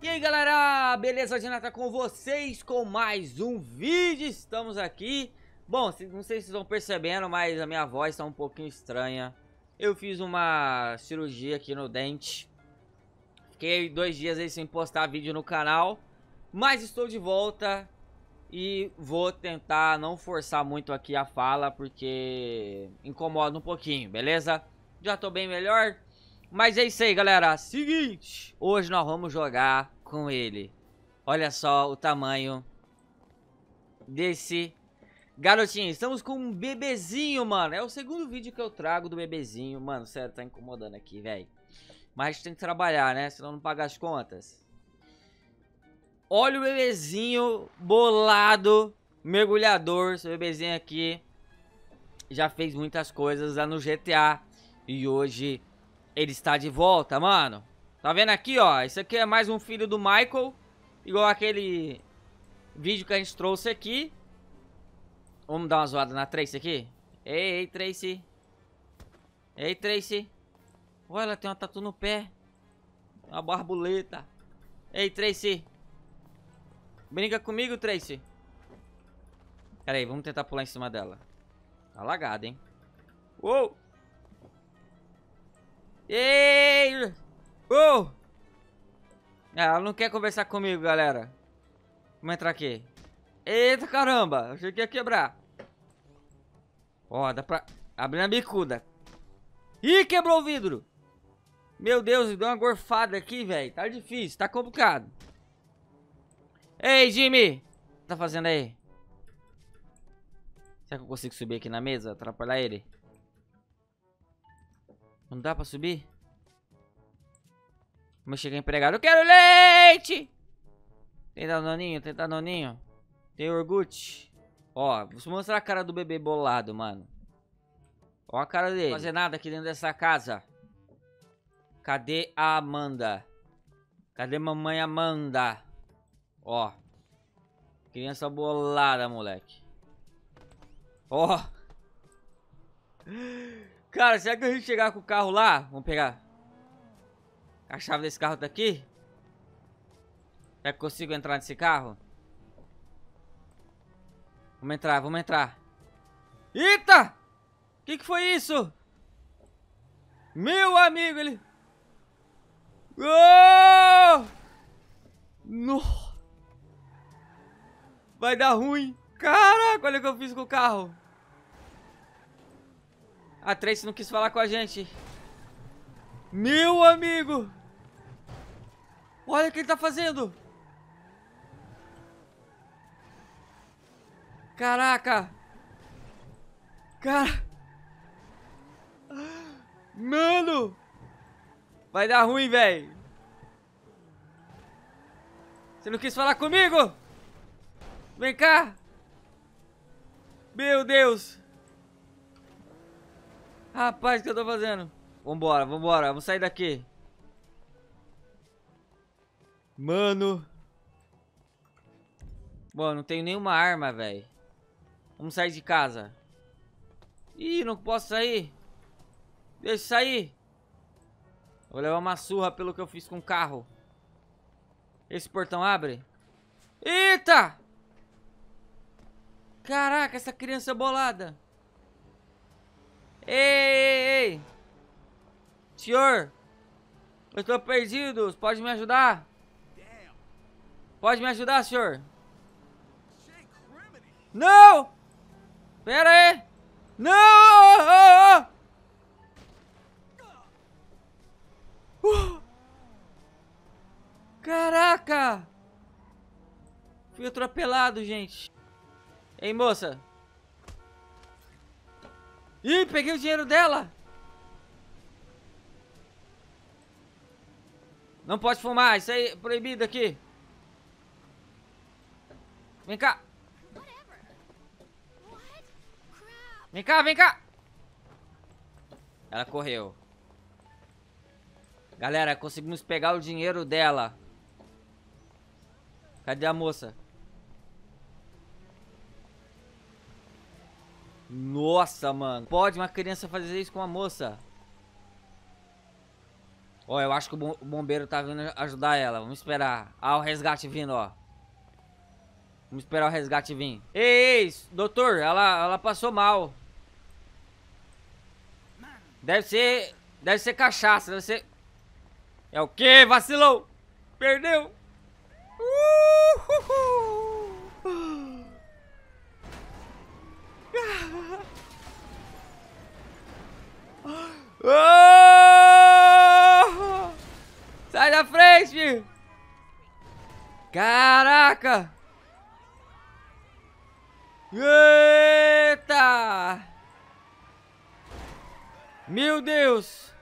E aí galera, beleza? tá com vocês com mais um vídeo, estamos aqui Bom, não sei se vocês estão percebendo, mas a minha voz está um pouquinho estranha Eu fiz uma cirurgia aqui no dente Fiquei dois dias aí sem postar vídeo no canal Mas estou de volta e vou tentar não forçar muito aqui a fala Porque incomoda um pouquinho, beleza? Já estou bem melhor, mas é isso aí, galera. Seguinte, hoje nós vamos jogar com ele. Olha só o tamanho desse garotinho. Estamos com um bebezinho, mano. É o segundo vídeo que eu trago do bebezinho. Mano, sério, tá incomodando aqui, velho. Mas tem que trabalhar, né? Senão não paga as contas. Olha o bebezinho bolado, mergulhador. Esse bebezinho aqui já fez muitas coisas lá no GTA. E hoje ele está de volta, mano. Tá vendo aqui, ó? Isso aqui é mais um filho do Michael. Igual aquele vídeo que a gente trouxe aqui. Vamos dar uma zoada na Tracy aqui? Ei, ei, Tracy. Ei, Tracy. Olha, ela tem uma tatu no pé. Uma barbuleta. Ei, Tracy. Brinca comigo, Tracy. Pera aí, vamos tentar pular em cima dela. Tá lagado, hein? Uou! Ei! Oh! ela não quer conversar comigo, galera. Vamos entrar aqui. Eita, caramba! Achei que ia quebrar. Ó, dá pra... Abrir a bicuda. Ih, quebrou o vidro! Meu Deus, deu uma gorfada aqui, velho. Tá difícil, tá complicado. Ei, Jimmy! O que tá fazendo aí? Será que eu consigo subir aqui na mesa? Atrapalhar ele? Não dá pra subir? Vamos chegar empregado. Eu quero leite! Tem noninho, tem noninho. Tem iogurte. Ó, vou mostrar a cara do bebê bolado, mano. Ó a cara dele. Não fazer nada aqui dentro dessa casa. Cadê a Amanda? Cadê mamãe Amanda? Ó. Criança bolada, moleque. Ó. Cara, será que a gente chegar com o carro lá? Vamos pegar a chave desse carro daqui? Tá será que consigo entrar nesse carro? Vamos entrar, vamos entrar. Eita! O que, que foi isso? Meu amigo, ele... Oh! No... Vai dar ruim. Caraca, olha o que eu fiz com o carro. A Tracy não quis falar com a gente. Meu amigo! Olha o que ele tá fazendo! Caraca! Cara! Mano! Vai dar ruim, velho! Você não quis falar comigo? Vem cá! Meu Deus! Rapaz, o que eu tô fazendo? Vambora, vambora, vamos sair daqui. Mano. Bom, não tenho nenhuma arma, velho. Vamos sair de casa. Ih, não posso sair. Deixa eu sair. Vou levar uma surra pelo que eu fiz com o carro. Esse portão abre? Eita! Caraca, essa criança é bolada. Ei, ei, ei! Senhor! Eu estou perdido, pode me ajudar? Pode me ajudar, senhor? Não! Pera aí! Não! Uh! Caraca! Fui atropelado, gente. Ei, moça. Ih, peguei o dinheiro dela. Não pode fumar, isso aí é proibido aqui. Vem cá. Vem cá, vem cá. Ela correu. Galera, conseguimos pegar o dinheiro dela. Cadê a moça? Nossa, mano. Pode uma criança fazer isso com uma moça? Ó, oh, eu acho que o bombeiro tá vindo ajudar ela. Vamos esperar. Ah, o resgate vindo, ó. Vamos esperar o resgate vir. Ei, ei, doutor, ela, ela passou mal. Deve ser... Deve ser cachaça, deve ser... É o quê? Vacilou! Perdeu! Uhul! Ah! Sai da frente! Caraca! Eita! Meu Deus!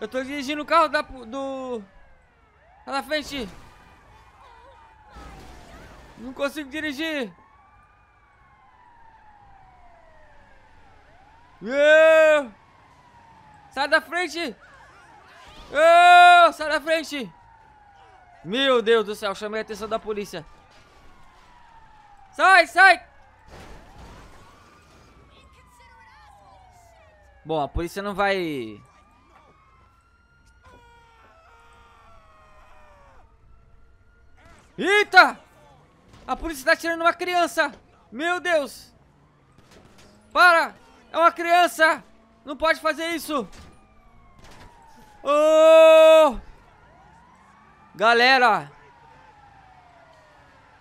Eu tô dirigindo o carro da, do... Lá na frente! Não consigo dirigir! Uh! Sai da frente! Uh! Sai da frente! Meu Deus do céu, chamei a atenção da polícia. Sai, sai! Bom, a polícia não vai... Eita! A polícia tá atirando uma criança! Meu Deus! Para! É uma criança! Não pode fazer isso! Oh! Galera!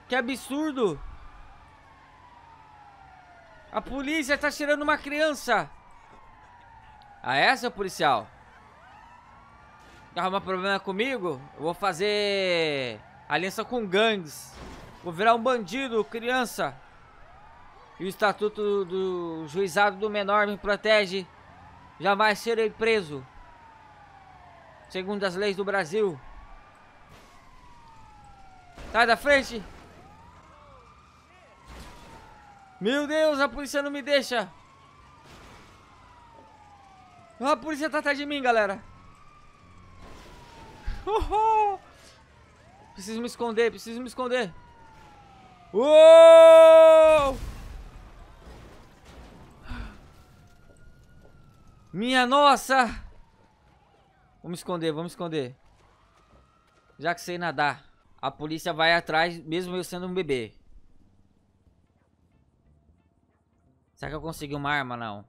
Que absurdo! A polícia tá tirando uma criança! Ah, é, seu policial? arrumar problema comigo? Eu vou fazer aliança com gangues. Vou virar um bandido, criança. E o Estatuto do Juizado do Menor me protege. Jamais serei preso. Segundo as leis do Brasil. Sai da frente! Meu Deus, a polícia não me deixa! A polícia tá atrás de mim, galera! Uhul. Preciso me esconder, preciso me esconder! Uou! Minha nossa! Vamos esconder, vamos esconder. Já que sei nadar. A polícia vai atrás, mesmo eu sendo um bebê. Será que eu consegui uma arma, não?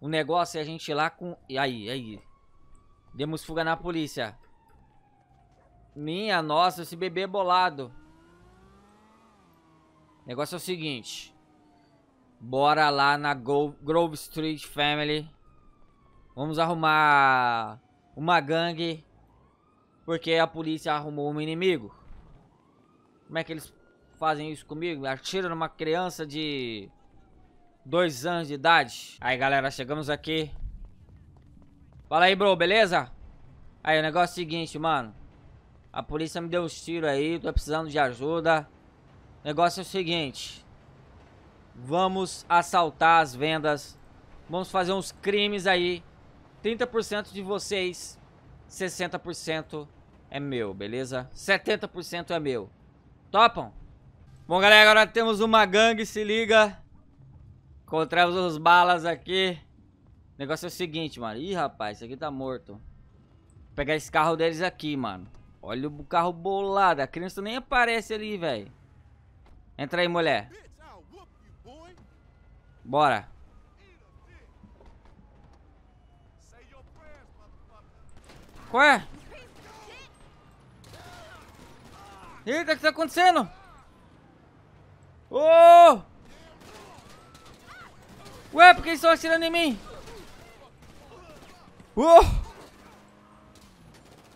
O negócio é a gente ir lá com... E aí, aí. Demos fuga na polícia. Minha nossa, esse bebê é bolado. O negócio é o seguinte. Bora lá na Go Grove Street Family. Vamos arrumar uma gangue. Porque a polícia arrumou um inimigo. Como é que eles fazem isso comigo? Atira numa criança de... Dois anos de idade. Aí, galera, chegamos aqui. Fala aí, bro, beleza? Aí, o negócio é o seguinte, mano. A polícia me deu uns tiros aí, tô precisando de ajuda. O negócio é o seguinte. Vamos assaltar as vendas. Vamos fazer uns crimes aí. 30% de vocês, 60% é meu, beleza? 70% é meu. Topam? Bom, galera, agora temos uma gangue, se liga. Encontramos os balas aqui. O negócio é o seguinte, mano. Ih, rapaz, esse aqui tá morto. Vou pegar esse carro deles aqui, mano. Olha o carro bolado. A criança nem aparece ali, velho. Entra aí, mulher. Bora. Qual é? Eita, o é que tá acontecendo? Oh! Ué, por que eles estão atirando em mim? Oh!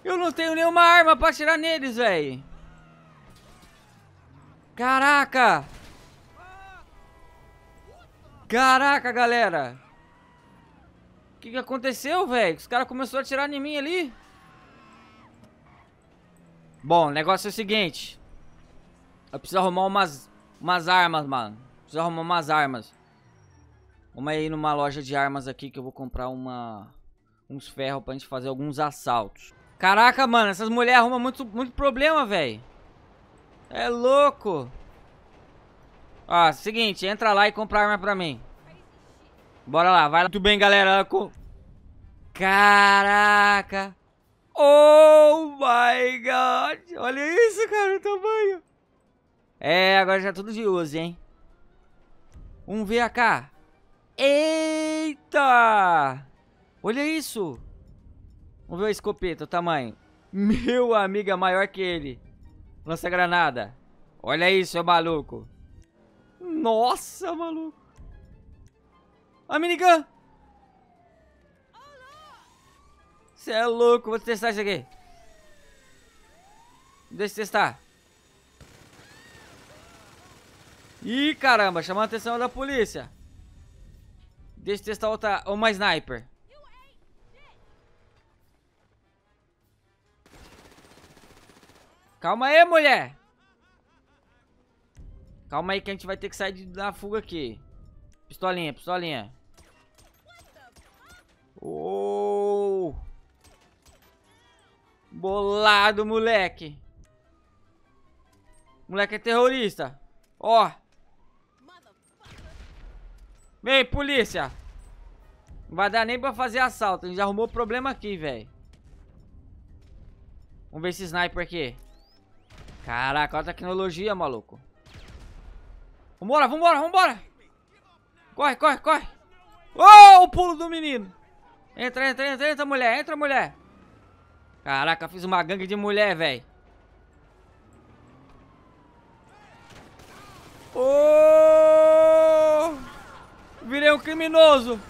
Eu não tenho nenhuma arma pra atirar neles, velho. Caraca! Caraca, galera! O que, que aconteceu, velho? Os caras começaram a atirar em mim ali. Bom, o negócio é o seguinte. Eu preciso arrumar umas, umas armas, mano. Preciso arrumar umas armas. Vamos aí numa loja de armas aqui que eu vou comprar uma, uns ferros pra gente fazer alguns assaltos. Caraca, mano, essas mulheres arrumam muito, muito problema, velho. É louco. Ó, seguinte, entra lá e compra arma pra mim. Bora lá, vai lá. Muito bem, galera. Caraca. Oh my god. Olha isso, cara, o tamanho. É, agora já é tudo de uso, hein. Um VAK. Eita. Olha isso. Vamos ver o escopeta, o tamanho. Meu amigo, é maior que ele. Lança granada. Olha isso, seu maluco. Nossa, maluco. A minigun. Você é louco. Vou testar isso aqui. Deixa eu testar. Ih, caramba. Chamou a atenção da polícia. Deixa eu testar outra, uma sniper. Calma aí, mulher. Calma aí que a gente vai ter que sair da fuga aqui. Pistolinha, pistolinha. Oh! Bolado, moleque. Moleque é terrorista. Ó. Oh. Vem, polícia. Não vai dar nem pra fazer assalto. A gente já arrumou problema aqui, velho. Vamos ver esse sniper aqui. Caraca, olha a tecnologia, maluco. Vambora, vambora, vambora. Corre, corre, corre. Oh, o pulo do menino. Entra, entra, entra, entra, mulher. Entra, mulher. Caraca, fiz uma gangue de mulher, velho. Oh! Virei um criminoso.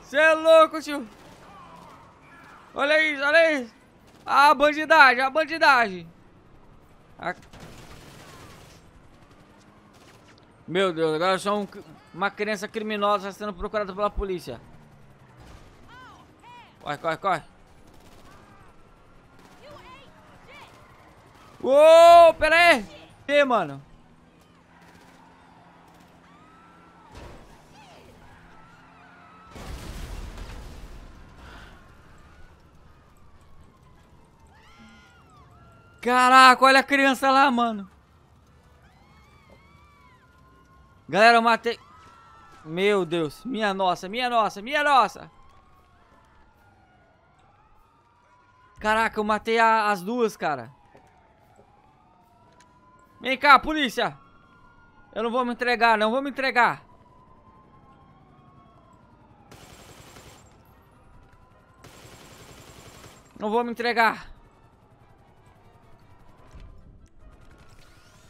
Você é louco, tio. Olha isso, olha isso. A bandidagem, a bandidagem. A meu Deus, agora eu sou um, uma criança criminosa sendo procurada pela polícia. Corre, corre, corre. Uou, pera aí. Que, mano? Caraca, olha a criança lá, mano. Galera, eu matei... Meu Deus. Minha nossa, minha nossa, minha nossa. Caraca, eu matei a, as duas, cara. Vem cá, polícia. Eu não vou me entregar, não vou me entregar. Não vou me entregar.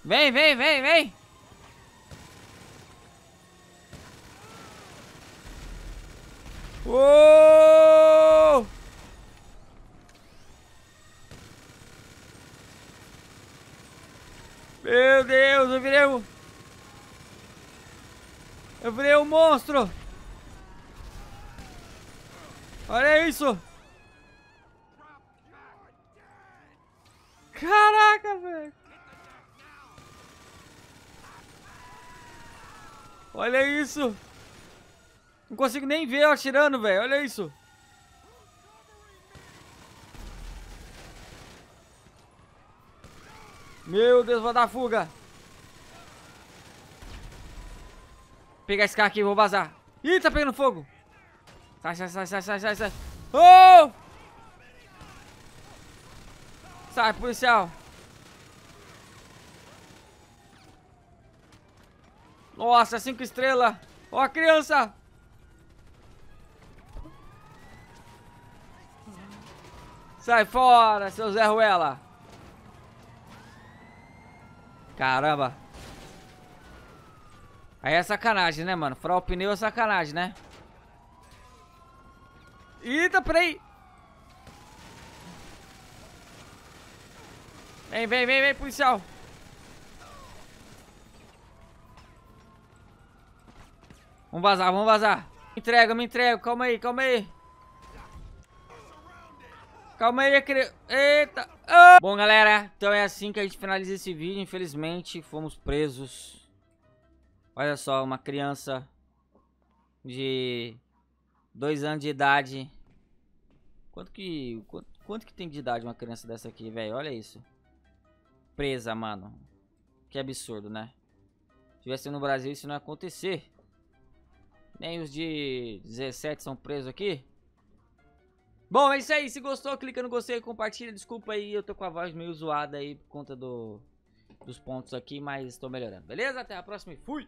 Vem, vem, vem, vem. Uou! Meu Deus, eu virei um... Eu virei um monstro! Olha isso! Caraca, velho! Olha isso! Não consigo nem ver eu atirando, velho. Olha isso. Meu Deus, vou dar fuga. Vou pegar esse carro aqui, vou vazar. Ih, tá pegando fogo. Sai, sai, sai, sai, sai, sai, sai. Oh! Sai, policial. Nossa, cinco estrelas. Ó, oh, criança. Sai fora, seu Zé Ruela. Caramba. Aí é sacanagem, né, mano? Furar o pneu é sacanagem, né? Eita, peraí. Vem, vem, vem, vem, policial. Vamos vazar, vamos vazar. Me entrega, me entrega. Calma aí, calma aí. Calma aí, cre... Eita. Ah! Bom, galera, então é assim que a gente finaliza esse vídeo. Infelizmente, fomos presos. Olha só, uma criança de dois anos de idade. Quanto que... Quanto, quanto que tem de idade uma criança dessa aqui, velho? Olha isso. Presa, mano. Que absurdo, né? Se tivesse no Brasil, isso não ia acontecer. Nem os de 17 são presos aqui. Bom, é isso aí. Se gostou, clica no gostei, compartilha. Desculpa aí, eu tô com a voz meio zoada aí por conta do, dos pontos aqui, mas tô melhorando. Beleza? Até a próxima e fui!